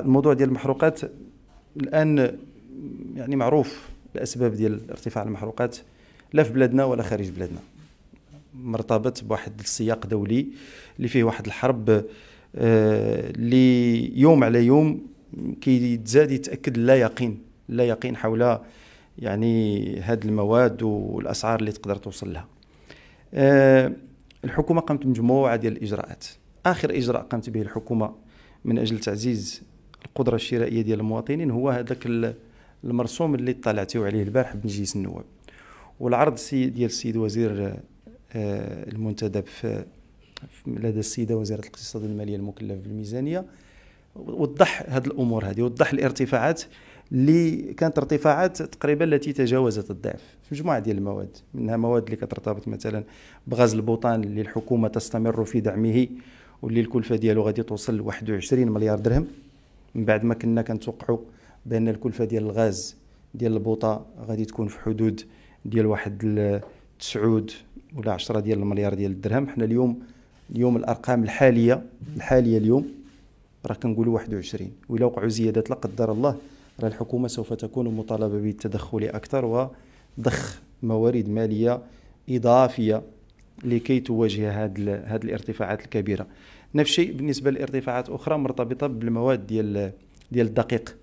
الموضوع ديال المحروقات الان يعني معروف الاسباب ديال ارتفاع المحروقات لا في بلادنا ولا خارج بلادنا مرتبط بواحد السياق دولي اللي فيه واحد الحرب آه، اللي آه يوم على يوم كيتزاد يتاكد اللا يقين اللا يقين حول يعني هذه المواد والاسعار اللي تقدر توصل لها آه الحكومه قامت بمجموعه ديال الاجراءات اخر اجراء قامت به الحكومه من اجل تعزيز القدره الشرائيه ديال المواطنين هو هذاك المرسوم اللي طلعتيو عليه البارح بمجلس النواب والعرض ديال السيد وزير آه، المنتدب في لدى السيده وزيره الاقتصاد الماليه المكلف بالميزانيه وضح هذه الامور هذه وضح الارتفاعات اللي كانت ارتفاعات تقريبا التي تجاوزت الضعف في مجموعه ديال المواد منها مواد اللي كترتبط مثلا بغاز البوطان اللي الحكومه تستمر في دعمه واللي الكلفه ديالو غادي توصل ل 21 مليار درهم من بعد ما كنا كنتوقعوا بان الكلفه ديال الغاز ديال البوطه غادي تكون في حدود ديال واحد 9 ولا 10 ديال المليار ديال الدرهم حنا اليوم اليوم الارقام الحاليه الحاليه اليوم راه كنقولوا 21 ولا وقعوا زيادات لا قدر الله راه الحكومه سوف تكون مطالبه بالتدخل اكثر وضخ موارد ماليه اضافيه لكي تواجه هذه الارتفاعات الكبيره نفس الشيء بالنسبه لارتفاعات اخرى مرتبطه بالمواد ديال ديال الدقيق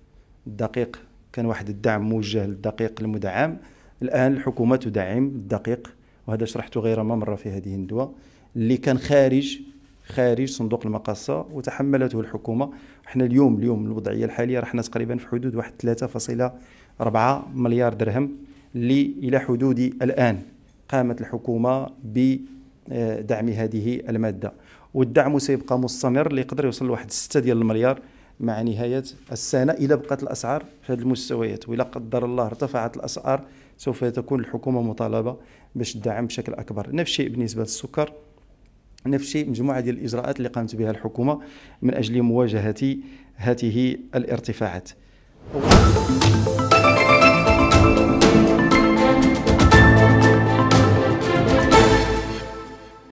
الدقيق كان واحد الدعم موجه للدقيق المدعم الان الحكومه تدعم الدقيق وهذا شرحته غير ما مره في هذه الندوه اللي كان خارج خارج صندوق المقاصة وتحملته الحكومة احنا اليوم اليوم الوضعية الحالية رحنا تقريبا في حدود واحد 3.4 مليار درهم اللي إلى حدود الآن قامت الحكومة ب آه، دعم هذه الماده والدعم سيبقى مستمر اللي يقدر يوصل لواحد 6 ديال المليار مع نهايه السنه اذا بقات الاسعار في هذه المستويات والا قدر الله ارتفعت الاسعار سوف تكون الحكومه مطالبه باش الدعم بشكل اكبر نفس الشيء بالنسبه للسكر نفس الشيء مجموعه ديال الاجراءات اللي قامت بها الحكومه من اجل مواجهه هذه الارتفاعات